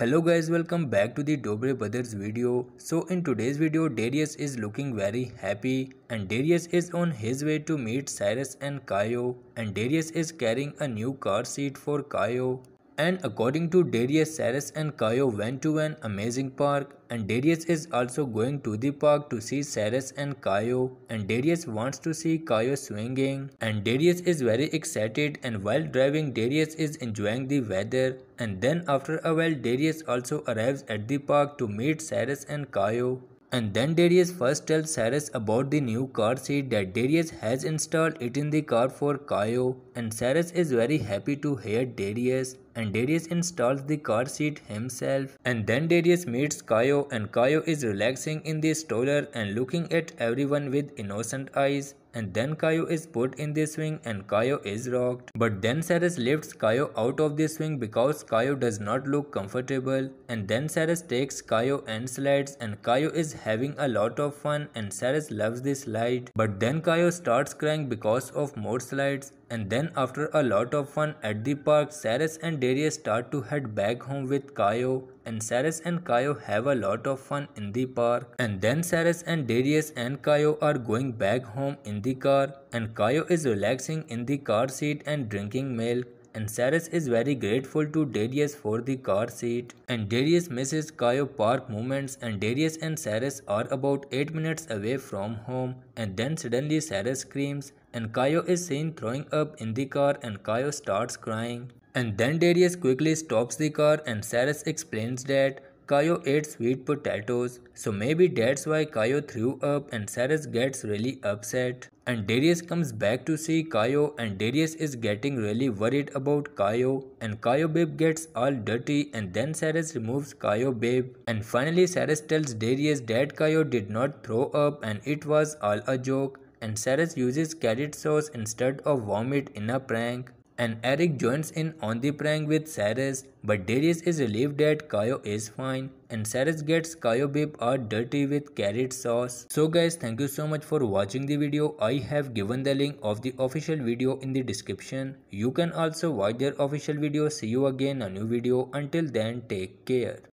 hello guys welcome back to the dobre brothers video so in today's video darius is looking very happy and darius is on his way to meet cyrus and kaio and darius is carrying a new car seat for kaio and according to Darius, Cyrus and Kayo went to an amazing park, and Darius is also going to the park to see Cyrus and Kayo. And Darius wants to see Kayo swinging, and Darius is very excited. And while driving, Darius is enjoying the weather. And then, after a while, Darius also arrives at the park to meet Cyrus and Kayo. And then Darius first tells Cyrus about the new car seat that Darius has installed it in the car for Kayo. And Cyrus is very happy to hear Darius and Darius installs the car seat himself. And then Darius meets Kyo, and Kyo is relaxing in the stroller and looking at everyone with innocent eyes. And then Kyo is put in the swing and Kyo is rocked. But then Cyrus lifts Kyo out of the swing because Kyo does not look comfortable. And then Cyrus takes Kyo and slides and Kyo is having a lot of fun and Cyrus loves the slide. But then Kyo starts crying because of more slides and then after a lot of fun at the park, Cyrus and Darius start to head back home with Kyo. And Cyrus and Kyo have a lot of fun in the park. And then Cyrus and Darius and Kyo are going back home in the car. And Kyo is relaxing in the car seat and drinking milk and Cyrus is very grateful to Darius for the car seat. And Darius misses Kayo Park moments and Darius and Cyrus are about 8 minutes away from home and then suddenly Cyrus screams and Kayo is seen throwing up in the car and Kayo starts crying. And then Darius quickly stops the car and Cyrus explains that Kayo ate sweet potatoes, so maybe that's why Kayo threw up and Cyrus gets really upset. And Darius comes back to see Kayo and Darius is getting really worried about Kayo. and Kayo babe gets all dirty and then Cyrus removes Kayo babe. And finally Cyrus tells Darius that Kayo did not throw up and it was all a joke and Cyrus uses carrot sauce instead of vomit in a prank and Eric joins in on the prank with Cyrus, but Darius is relieved that Kayo is fine and Cyrus gets Kayo bib are dirty with carrot sauce. So guys thank you so much for watching the video. I have given the link of the official video in the description. You can also watch their official video. See you again a new video. Until then take care.